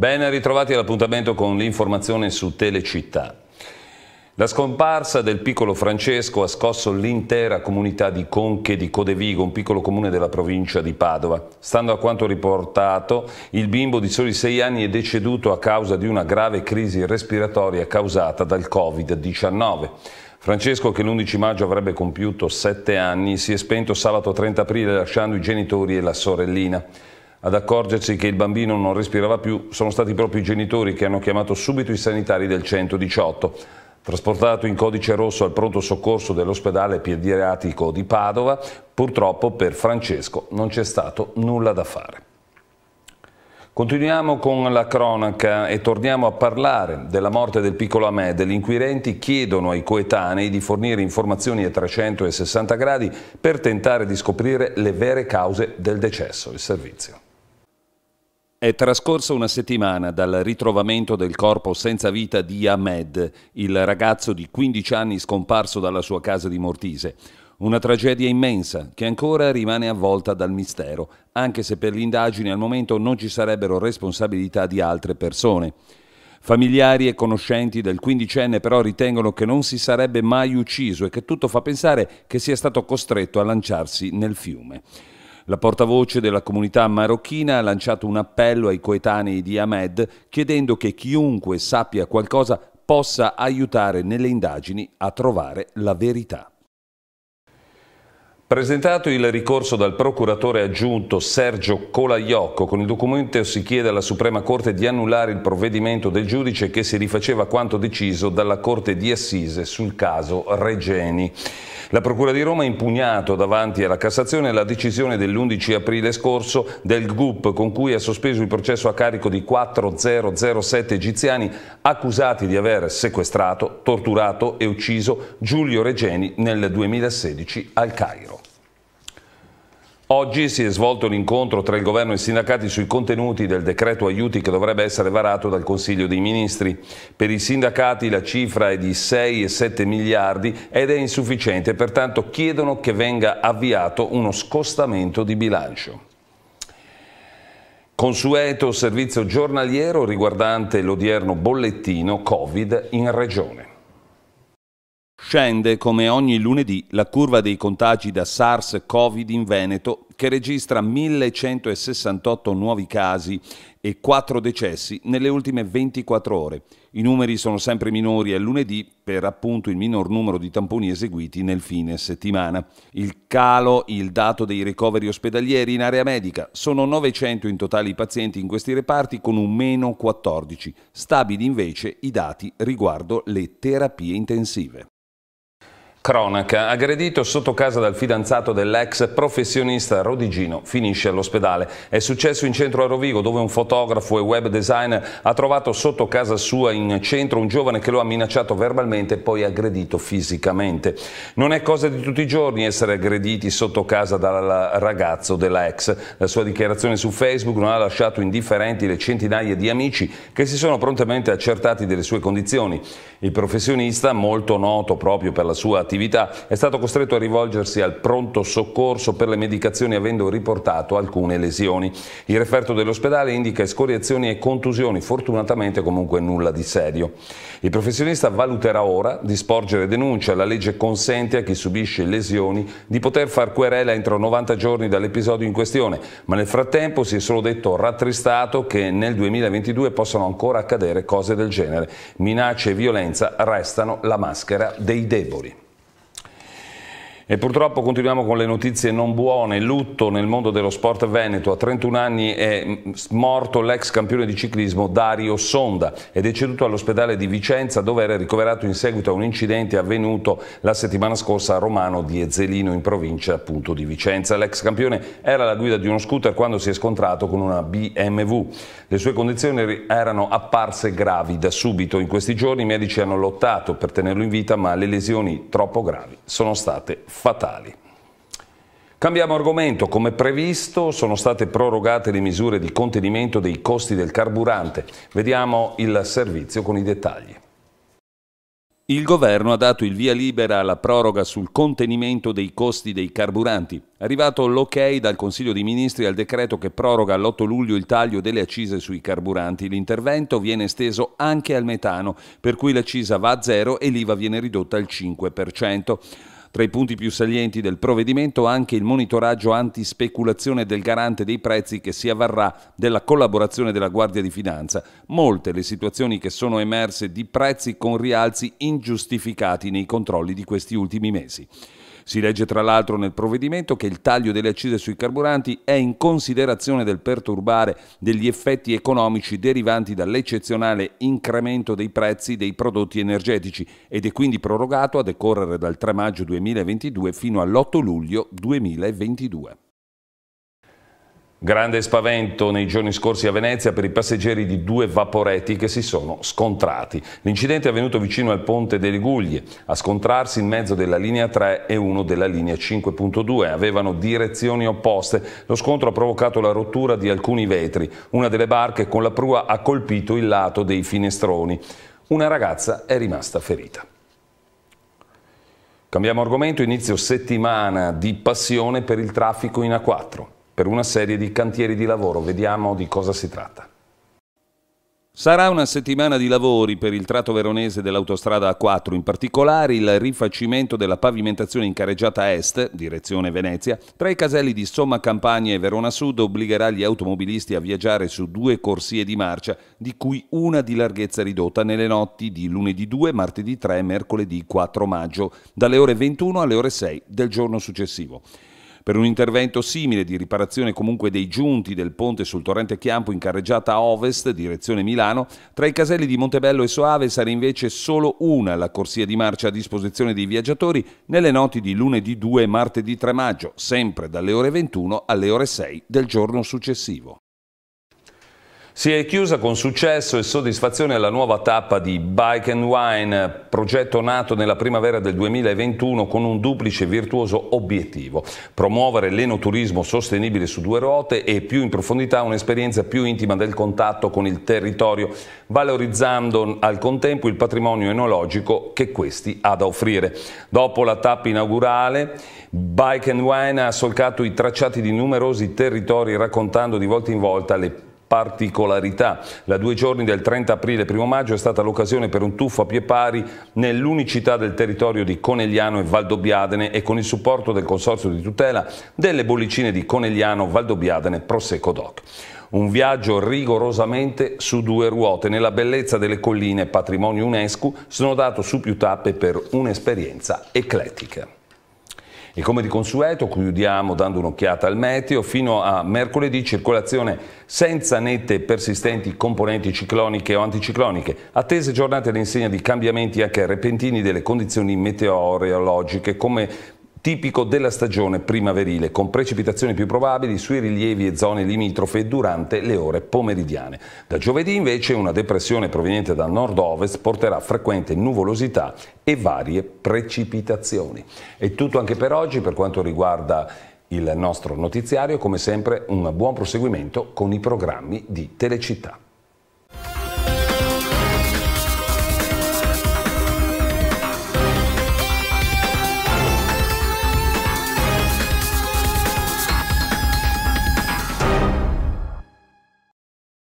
Ben ritrovati all'appuntamento con l'informazione su Telecittà. La scomparsa del piccolo Francesco ha scosso l'intera comunità di Conche di Codevigo, un piccolo comune della provincia di Padova. Stando a quanto riportato, il bimbo di soli sei anni è deceduto a causa di una grave crisi respiratoria causata dal Covid-19. Francesco, che l'11 maggio avrebbe compiuto sette anni, si è spento sabato 30 aprile lasciando i genitori e la sorellina. Ad accorgersi che il bambino non respirava più sono stati proprio i genitori che hanno chiamato subito i sanitari del 118. Trasportato in codice rosso al pronto soccorso dell'ospedale pediatrico di Padova, purtroppo per Francesco non c'è stato nulla da fare. Continuiamo con la cronaca e torniamo a parlare della morte del piccolo Ahmed. Gli inquirenti chiedono ai coetanei di fornire informazioni a 360 gradi per tentare di scoprire le vere cause del decesso. Il servizio. È trascorsa una settimana dal ritrovamento del corpo senza vita di Ahmed, il ragazzo di 15 anni scomparso dalla sua casa di Mortise. Una tragedia immensa che ancora rimane avvolta dal mistero, anche se per l'indagine al momento non ci sarebbero responsabilità di altre persone. Familiari e conoscenti del quindicenne però ritengono che non si sarebbe mai ucciso e che tutto fa pensare che sia stato costretto a lanciarsi nel fiume. La portavoce della comunità marocchina ha lanciato un appello ai coetanei di Ahmed chiedendo che chiunque sappia qualcosa possa aiutare nelle indagini a trovare la verità. Presentato il ricorso dal procuratore aggiunto Sergio Colaiocco, con il documento si chiede alla Suprema Corte di annullare il provvedimento del giudice che si rifaceva quanto deciso dalla Corte di Assise sul caso Regeni. La Procura di Roma ha impugnato davanti alla Cassazione la decisione dell'11 aprile scorso del GUP con cui ha sospeso il processo a carico di 4007 egiziani accusati di aver sequestrato, torturato e ucciso Giulio Regeni nel 2016 al Cairo. Oggi si è svolto l'incontro tra il governo e i sindacati sui contenuti del decreto aiuti che dovrebbe essere varato dal Consiglio dei Ministri. Per i sindacati la cifra è di 6,7 miliardi ed è insufficiente, pertanto chiedono che venga avviato uno scostamento di bilancio. Consueto servizio giornaliero riguardante l'odierno bollettino Covid in Regione. Scende come ogni lunedì la curva dei contagi da sars cov in Veneto che registra 1168 nuovi casi e 4 decessi nelle ultime 24 ore. I numeri sono sempre minori al lunedì per appunto il minor numero di tamponi eseguiti nel fine settimana. Il calo, il dato dei ricoveri ospedalieri in area medica, sono 900 in totale i pazienti in questi reparti con un meno 14. Stabili invece i dati riguardo le terapie intensive. Cronaca, aggredito sotto casa dal fidanzato dell'ex professionista rodigino, finisce all'ospedale. È successo in centro a Rovigo dove un fotografo e web designer ha trovato sotto casa sua in centro un giovane che lo ha minacciato verbalmente e poi aggredito fisicamente. Non è cosa di tutti i giorni essere aggrediti sotto casa dal ragazzo della ex. La sua dichiarazione su Facebook non ha lasciato indifferenti le centinaia di amici che si sono prontamente accertati delle sue condizioni. Il professionista, molto noto proprio per la sua attività, attività, è stato costretto a rivolgersi al pronto soccorso per le medicazioni avendo riportato alcune lesioni. Il referto dell'ospedale indica escoriazioni e contusioni, fortunatamente comunque nulla di serio. Il professionista valuterà ora di sporgere denuncia. La legge consente a chi subisce lesioni di poter far querela entro 90 giorni dall'episodio in questione, ma nel frattempo si è solo detto rattristato che nel 2022 possano ancora accadere cose del genere. Minacce e violenza restano la maschera dei deboli. E purtroppo continuiamo con le notizie non buone, lutto nel mondo dello sport veneto, a 31 anni è morto l'ex campione di ciclismo Dario Sonda, è deceduto all'ospedale di Vicenza dove era ricoverato in seguito a un incidente avvenuto la settimana scorsa a Romano di Ezzelino in provincia appunto di Vicenza. L'ex campione era alla guida di uno scooter quando si è scontrato con una BMW. Le sue condizioni erano apparse gravi da subito, in questi giorni i medici hanno lottato per tenerlo in vita ma le lesioni troppo gravi sono state fuori fatali. Cambiamo argomento, come previsto sono state prorogate le misure di contenimento dei costi del carburante. Vediamo il servizio con i dettagli. Il governo ha dato il via libera alla proroga sul contenimento dei costi dei carburanti. arrivato l'ok dal Consiglio dei Ministri al decreto che proroga l'8 luglio il taglio delle accise sui carburanti. L'intervento viene esteso anche al metano, per cui l'accisa va a zero e l'IVA viene ridotta al 5%. Tra i punti più salienti del provvedimento anche il monitoraggio antispeculazione del garante dei prezzi che si avvarrà della collaborazione della Guardia di Finanza. Molte le situazioni che sono emerse di prezzi con rialzi ingiustificati nei controlli di questi ultimi mesi. Si legge tra l'altro nel provvedimento che il taglio delle accise sui carburanti è in considerazione del perturbare degli effetti economici derivanti dall'eccezionale incremento dei prezzi dei prodotti energetici ed è quindi prorogato a decorrere dal 3 maggio 2022 fino all'8 luglio 2022. Grande spavento nei giorni scorsi a Venezia per i passeggeri di due vaporetti che si sono scontrati. L'incidente è avvenuto vicino al ponte delle Guglie, a scontrarsi in mezzo della linea 3 e uno della linea 5.2. Avevano direzioni opposte. Lo scontro ha provocato la rottura di alcuni vetri. Una delle barche con la prua ha colpito il lato dei finestroni. Una ragazza è rimasta ferita. Cambiamo argomento, inizio settimana di passione per il traffico in A4 per una serie di cantieri di lavoro. Vediamo di cosa si tratta. Sarà una settimana di lavori per il tratto veronese dell'autostrada A4, in particolare il rifacimento della pavimentazione in careggiata est, direzione Venezia, tra i caselli di Somma Campagna e Verona Sud obbligherà gli automobilisti a viaggiare su due corsie di marcia, di cui una di larghezza ridotta nelle notti di lunedì 2, martedì 3 e mercoledì 4 maggio, dalle ore 21 alle ore 6 del giorno successivo. Per un intervento simile di riparazione comunque dei giunti del ponte sul torrente Chiampo in carreggiata ovest, direzione Milano, tra i caselli di Montebello e Soave sarà invece solo una la corsia di marcia a disposizione dei viaggiatori nelle notti di lunedì 2 e martedì 3 maggio, sempre dalle ore 21 alle ore 6 del giorno successivo. Si è chiusa con successo e soddisfazione la nuova tappa di Bike and Wine, progetto nato nella primavera del 2021 con un duplice virtuoso obiettivo, promuovere l'enoturismo sostenibile su due ruote e più in profondità un'esperienza più intima del contatto con il territorio, valorizzando al contempo il patrimonio enologico che questi ha da offrire. Dopo la tappa inaugurale, Bike and Wine ha solcato i tracciati di numerosi territori raccontando di volta in volta le particolarità. La due giorni del 30 aprile e 1 maggio è stata l'occasione per un tuffo a pie pari nell'unicità del territorio di Conegliano e Valdobbiadene e con il supporto del Consorzio di tutela delle bollicine di Conegliano, Valdobbiadene, Prosecco Doc. Un viaggio rigorosamente su due ruote, nella bellezza delle colline patrimonio UNESCO, sono dato su più tappe per un'esperienza eclettica. E come di consueto chiudiamo dando un'occhiata al meteo. Fino a mercoledì circolazione senza nette e persistenti componenti cicloniche o anticicloniche. Attese giornate all'insegna di cambiamenti anche repentini delle condizioni meteorologiche come tipico della stagione primaverile, con precipitazioni più probabili sui rilievi e zone limitrofe durante le ore pomeridiane. Da giovedì invece una depressione proveniente dal nord-ovest porterà frequente nuvolosità e varie precipitazioni. È tutto anche per oggi per quanto riguarda il nostro notiziario, come sempre un buon proseguimento con i programmi di Telecittà.